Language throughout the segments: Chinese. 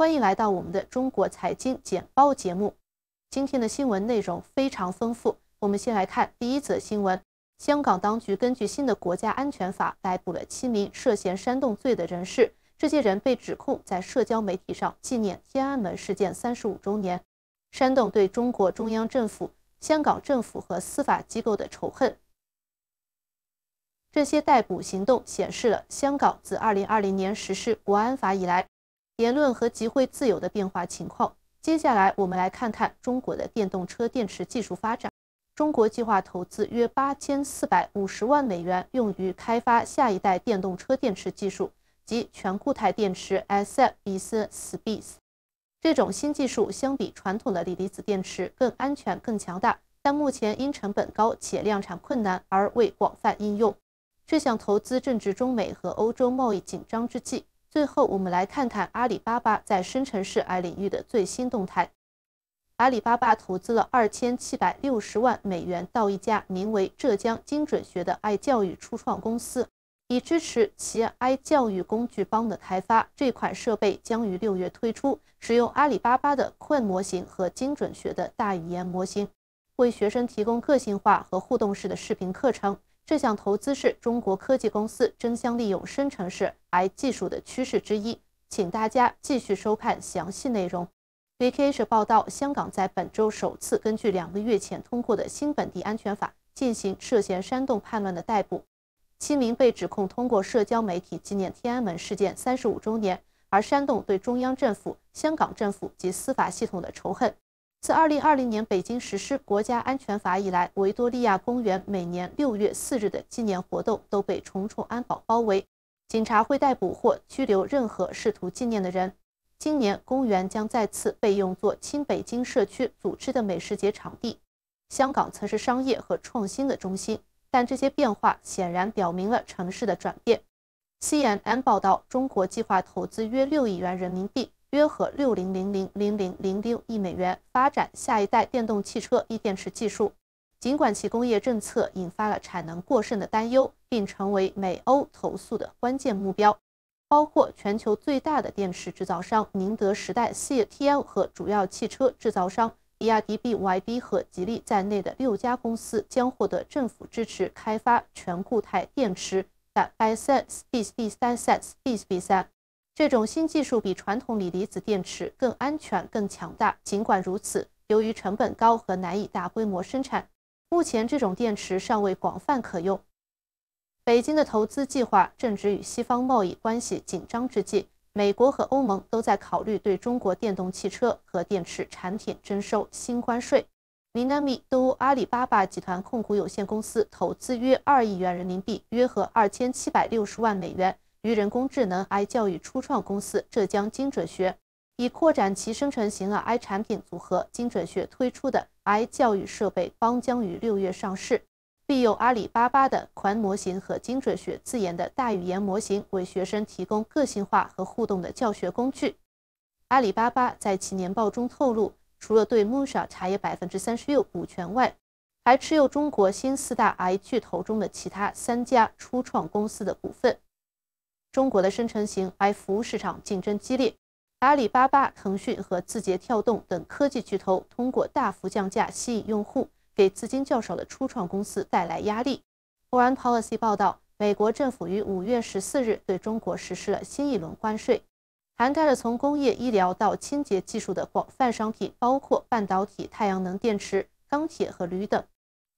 欢迎来到我们的中国财经简报节目。今天的新闻内容非常丰富，我们先来看第一则新闻：香港当局根据新的国家安全法逮捕了七名涉嫌煽动罪的人士。这些人被指控在社交媒体上纪念天安门事件三十五周年，煽动对中国中央政府、香港政府和司法机构的仇恨。这些逮捕行动显示了香港自二零二零年实施国安法以来。言论和集会自由的变化情况。接下来，我们来看看中国的电动车电池技术发展。中国计划投资约八千四百五十万美元，用于开发下一代电动车电池技术及全固态电池 （SSB）。这种新技术相比传统的锂离子电池更安全、更强大，但目前因成本高且量产困难而未广泛应用。这项投资正值中美和欧洲贸易紧张之际。最后，我们来看看阿里巴巴在生成式 AI 领域的最新动态。阿里巴巴投资了二千七百六十万美元到一家名为浙江精准学的 AI 教育初创公司，以支持其 AI 教育工具帮的开发。这款设备将于六月推出，使用阿里巴巴的 Qwen 模型和精准学的大语言模型，为学生提供个性化和互动式的视频课程。这项投资是中国科技公司争相利用生成式 AI 技术的趋势之一，请大家继续收看详细内容。v k 是报道，香港在本周首次根据两个月前通过的新本地安全法进行涉嫌煽动叛乱的逮捕，七名被指控通过社交媒体纪念天安门事件三十五周年，而煽动对中央政府、香港政府及司法系统的仇恨。自2020年北京实施国家安全法以来，维多利亚公园每年6月4日的纪念活动都被重重安保包围，警察会逮捕或拘留任何试图纪念的人。今年，公园将再次被用作亲北京社区组织的美食节场地。香港曾是商业和创新的中心，但这些变化显然表明了城市的转变。CNN 报道，中国计划投资约6亿元人民币。约合六零零零零零零六亿美元，发展下一代电动汽车电池技术。尽管其工业政策引发了产能过剩的担忧，并成为美欧投诉的关键目标，包括全球最大的电池制造商宁德时代 （CATL） 和主要汽车制造商比亚迪 b y b 和吉利在内的六家公司将获得政府支持，开发全固态电池。s d 三三三 b 三。这种新技术比传统锂离子电池更安全、更强大。尽管如此，由于成本高和难以大规模生产，目前这种电池尚未广泛可用。北京的投资计划正值与西方贸易关系紧张之际，美国和欧盟都在考虑对中国电动汽车和电池产品征收新关税。林南米都阿里巴巴集团控股有限公司投资约二亿元人民币，约合二千七百六十万美元。于人工智能 AI 教育初创公司浙江精准学，以扩展其生成型 AI 产品组合。精准学推出的 AI 教育设备，将将于六月上市，利用阿里巴巴的宽模型和精准学自研的大语言模型，为学生提供个性化和互动的教学工具。阿里巴巴在其年报中透露，除了对 m o u s h a 茶叶百分之三十六股权外，还持有中国新四大 AI 巨头中的其他三家初创公司的股份。中国的生成型 AI 服务市场竞争激烈，阿里巴巴、腾讯和字节跳动等科技巨头通过大幅降价吸引用户，给资金较少的初创公司带来压力。《Foreign Policy》报道，美国政府于五月十四日对中国实施了新一轮关税，涵盖了从工业医疗到清洁技术的广泛商品，包括半导体、太阳能电池、钢铁和铝等。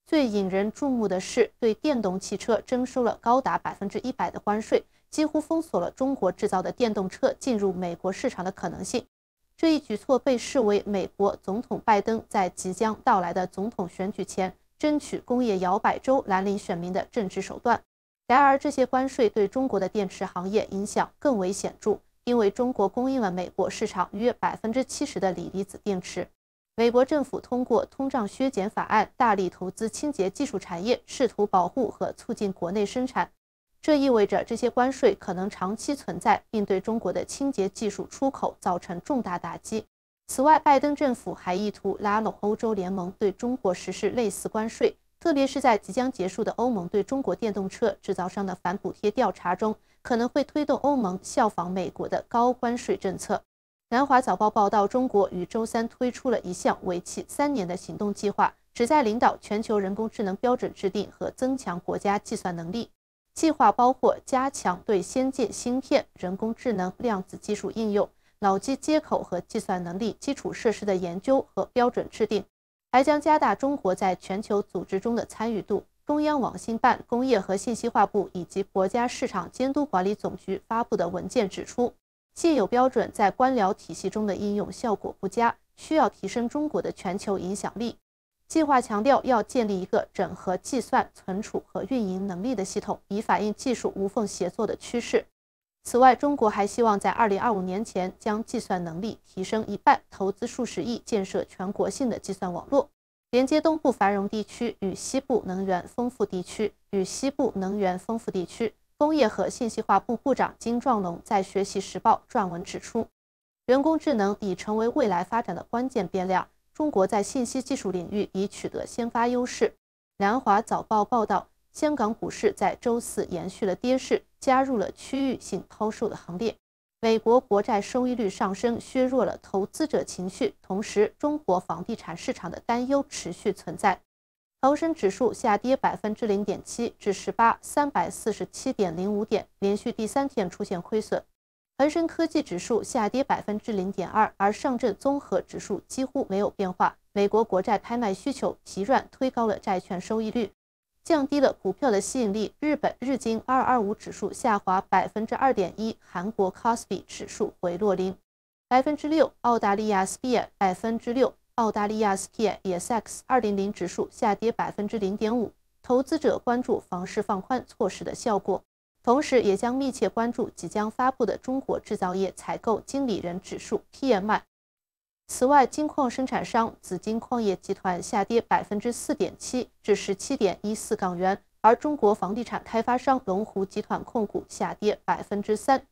最引人注目的是，对电动汽车征收了高达百分之一百的关税。几乎封锁了中国制造的电动车进入美国市场的可能性。这一举措被视为美国总统拜登在即将到来的总统选举前争取工业摇摆州蓝领选民的政治手段。然而，这些关税对中国的电池行业影响更为显著，因为中国供应了美国市场约百分之七十的锂离子电池。美国政府通过通胀削减法案，大力投资清洁技术产业，试图保护和促进国内生产。这意味着这些关税可能长期存在，并对中国的清洁技术出口造成重大打击。此外，拜登政府还意图拉拢欧洲联盟对中国实施类似关税，特别是在即将结束的欧盟对中国电动车制造商的反补贴调查中，可能会推动欧盟效仿美国的高关税政策。南华早报报道，中国于周三推出了一项为期三年的行动计划，旨在领导全球人工智能标准制定和增强国家计算能力。计划包括加强对先进芯片、人工智能、量子技术应用、脑机接口和计算能力基础设施的研究和标准制定，还将加大中国在全球组织中的参与度。中央网信办、工业和信息化部以及国家市场监督管理总局发布的文件指出，现有标准在官僚体系中的应用效果不佳，需要提升中国的全球影响力。计划强调要建立一个整合计算、存储和运营能力的系统，以反映技术无缝协作的趋势。此外，中国还希望在2025年前将计算能力提升一半，投资数十亿建设全国性的计算网络，连接东部繁荣地区与西部能源丰富地区。与西部能源丰富地区，工业和信息化部部长金壮龙在《学习时报》撰文指出，人工智能已成为未来发展的关键变量。中国在信息技术领域已取得先发优势。南华早报报道，香港股市在周四延续了跌势，加入了区域性抛售的行列。美国国债收益率上升，削弱了投资者情绪，同时中国房地产市场的担忧持续存在。恒生指数下跌百分之零点七，至十八三百四十七点零五点，连续第三天出现亏损。恒生科技指数下跌百分之零点二，而上证综合指数几乎没有变化。美国国债拍卖需求疲软，推高了债券收益率，降低了股票的吸引力。日本日经二二五指数下滑百分之二点一，韩国 c o s p i 指数回落零百分之六，澳大利亚 S&P 百分之六，澳大利亚 S&P e e s x 二零零指数下跌百分之零点五。投资者关注房市放宽措施的效果。同时，也将密切关注即将发布的中国制造业采购经理人指数 （PMI）。此外，金矿生产商紫金矿业集团下跌百分之四点七，至十七点一四港元；而中国房地产开发商龙湖集团控股下跌百分之三，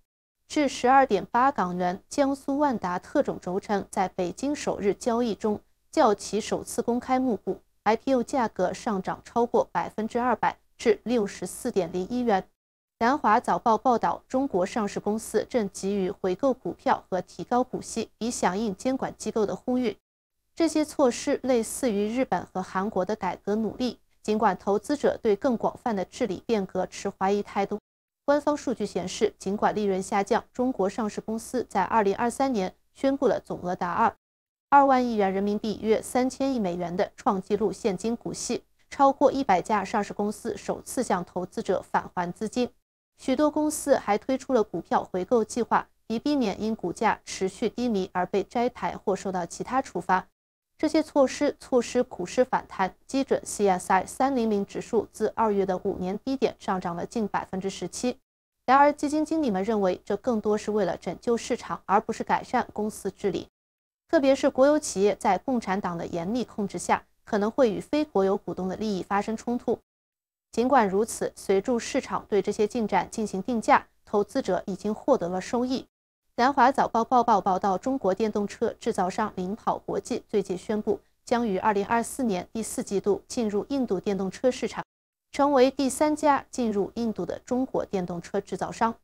至十二点八港元。江苏万达特种轴承在北京首日交易中，较其首次公开募股 IPO 价格上涨超过百分之二百，至六十四点零一元。南华早报报道，中国上市公司正急于回购股票和提高股息，以响应监管机构的呼吁。这些措施类似于日本和韩国的改革努力。尽管投资者对更广泛的治理变革持怀疑态度，官方数据显示，尽管利润下降，中国上市公司在2023年宣布了总额达二二万亿元人民币（约三千亿美元）的创纪录现金股息。超过一百家上市公司首次向投资者返还资金。许多公司还推出了股票回购计划，以避免因股价持续低迷而被摘牌或受到其他处罚。这些措施促使股市反弹，基准 C S I 三零零指数自二月的五年低点上涨了近百分之十七。然而，基金经理们认为，这更多是为了拯救市场，而不是改善公司治理。特别是国有企业在共产党的严厉控制下，可能会与非国有股东的利益发生冲突。尽管如此，随着市场对这些进展进行定价，投资者已经获得了收益。南华早报报报道，中国电动车制造商领跑国际最近宣布，将于2024年第四季度进入印度电动车市场，成为第三家进入印度的中国电动车制造商。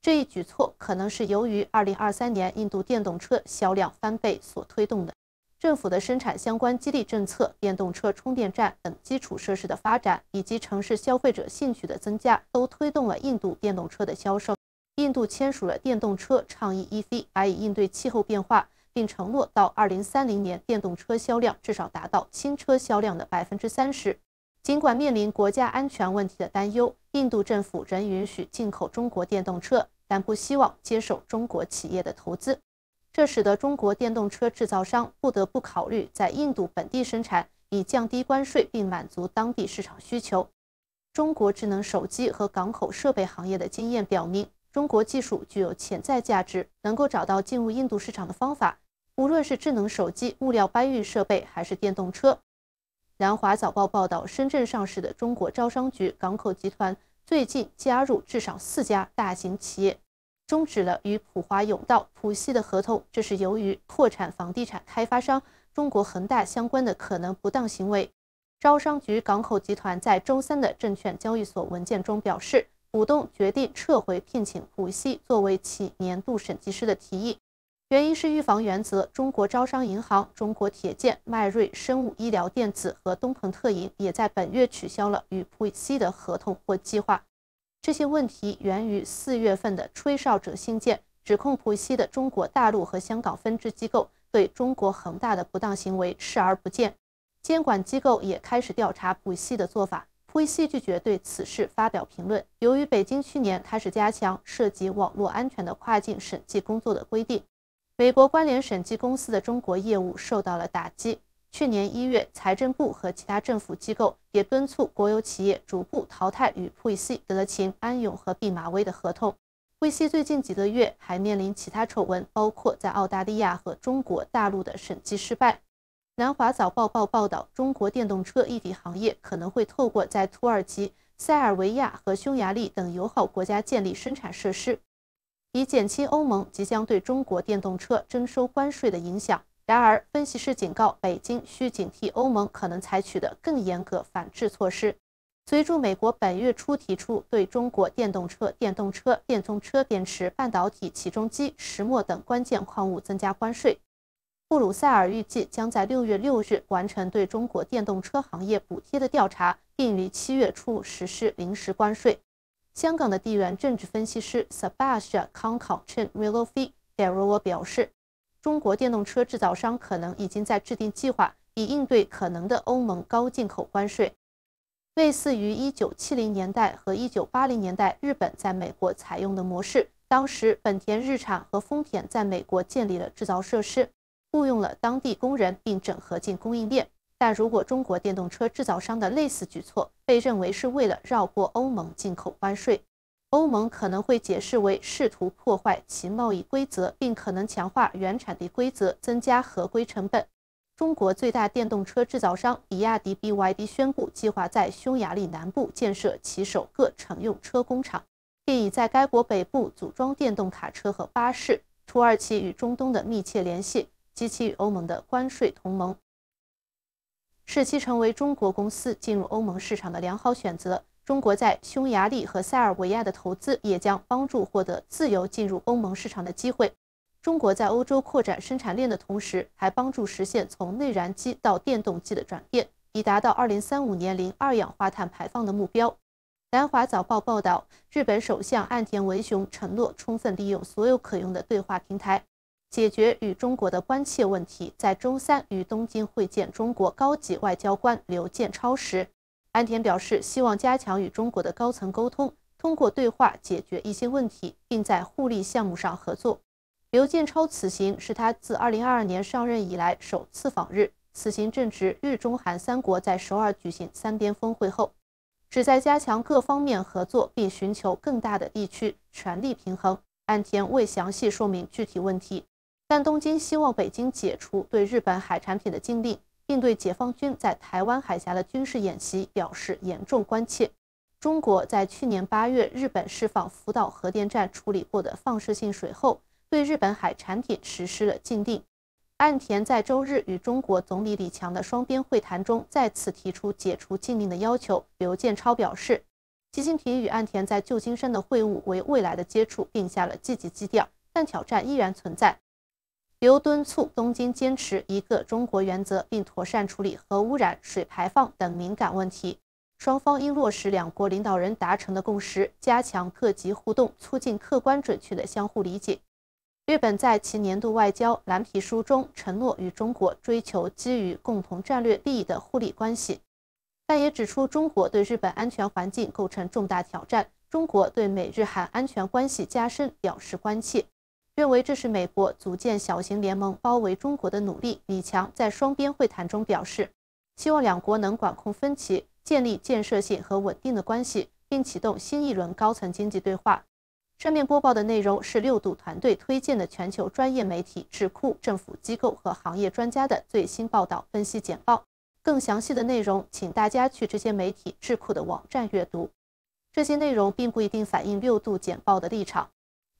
这一举措可能是由于2023年印度电动车销量翻倍所推动的。政府的生产相关激励政策、电动车充电站等基础设施的发展，以及城市消费者兴趣的增加，都推动了印度电动车的销售。印度签署了电动车倡议 ECI，以应对气候变化，并承诺到2030年，电动车销量至少达到新车销量的30%。尽管面临国家安全问题的担忧，印度政府仍允许进口中国电动车，但不希望接受中国企业的投资。这使得中国电动车制造商不得不考虑在印度本地生产，以降低关税并满足当地市场需求。中国智能手机和港口设备行业的经验表明，中国技术具有潜在价值，能够找到进入印度市场的方法。无论是智能手机、物料搬运设备还是电动车，《南华早报》报道，深圳上市的中国招商局港口集团最近加入至少四家大型企业。终止了与普华永道、普西的合同，这是由于破产房地产开发商中国恒大相关的可能不当行为。招商局港口集团在周三的证券交易所文件中表示，股东决定撤回聘请普西作为其年度审计师的提议，原因是预防原则。中国招商银行、中国铁建、迈瑞生物医疗电子和东鹏特饮也在本月取消了与普西的合同或计划。这些问题源于四月份的吹哨者信件，指控普希的中国大陆和香港分支机构对中国恒大的不当行为视而不见。监管机构也开始调查普希的做法。普希拒绝对此事发表评论。由于北京去年开始加强涉及网络安全的跨境审计工作的规定，美国关联审计公司的中国业务受到了打击。去年一月，财政部和其他政府机构也敦促国有企业逐步淘汰与普宜西德勤、安永和毕马威的合同。威西最近几个月还面临其他丑闻，包括在澳大利亚和中国大陆的审计失败。南华早报报报道，中国电动车一体行业可能会透过在土耳其、塞尔维亚和匈牙利等友好国家建立生产设施，以减轻欧盟即将对中国电动车征收关税的影响。然而，分析师警告，北京需警惕欧盟可能采取的更严格反制措施。随着美国本月初提出对中国电动车、电动车、电动车电池、半导体、起重机、石墨等关键矿物增加关税，布鲁塞尔预计将在6月6日完成对中国电动车行业补贴的调查，并于七月初实施临时关税。香港的地缘政治分析师 s e b a s i a n Willoughby d e r o a 表示。中国电动车制造商可能已经在制定计划，以应对可能的欧盟高进口关税，类似于1970年代和1980年代日本在美国采用的模式。当时，本田、日产和丰田在美国建立了制造设施，雇佣了当地工人，并整合进供应链。但如果中国电动车制造商的类似举措被认为是为了绕过欧盟进口关税，欧盟可能会解释为试图破坏其贸易规则，并可能强化原产地规则，增加合规成本。中国最大电动车制造商比亚迪 BYD 宣布计划在匈牙利南部建设其首个乘用车工厂，并已在该国北部组装电动卡车和巴士。土耳其与中东的密切联系及其与欧盟的关税同盟，使其成为中国公司进入欧盟市场的良好选择。中国在匈牙利和塞尔维亚的投资也将帮助获得自由进入欧盟市场的机会。中国在欧洲扩展生产链的同时，还帮助实现从内燃机到电动机的转变，以达到2035年零二氧化碳排放的目标。南华早报报道，日本首相岸田文雄承诺充分利用所有可用的对话平台，解决与中国的关切问题。在周三与东京会见中国高级外交官刘建超时。安田表示，希望加强与中国的高层沟通，通过对话解决一些问题，并在互利项目上合作。刘建超此行是他自2022年上任以来首次访日。此行正值日中韩三国在首尔举行三边峰会后，旨在加强各方面合作，并寻求更大的地区权力平衡。安田未详细说明具体问题，但东京希望北京解除对日本海产品的禁令。并对解放军在台湾海峡的军事演习表示严重关切。中国在去年八月，日本释放福岛核电站处理过的放射性水后，对日本海产品实施了禁令。岸田在周日与中国总理李强的双边会谈中再次提出解除禁令的要求。刘建超表示，习近平与岸田在旧金山的会晤为未来的接触定下了积极基调，但挑战依然存在。刘敦促东京坚持一个中国原则，并妥善处理核污染、水排放等敏感问题。双方应落实两国领导人达成的共识，加强各级互动，促进客观准确的相互理解。日本在其年度外交蓝皮书中承诺与中国追求基于共同战略利益的互利关系，但也指出中国对日本安全环境构成重大挑战。中国对美日韩安全关系加深表示关切。认为这是美国组建小型联盟包围中国的努力。李强在双边会谈中表示，希望两国能管控分歧，建立建设性和稳定的关系，并启动新一轮高层经济对话。上面播报的内容是六度团队推荐的全球专业媒体、智库、政府机构和行业专家的最新报道分析简报。更详细的内容，请大家去这些媒体、智库的网站阅读。这些内容并不一定反映六度简报的立场。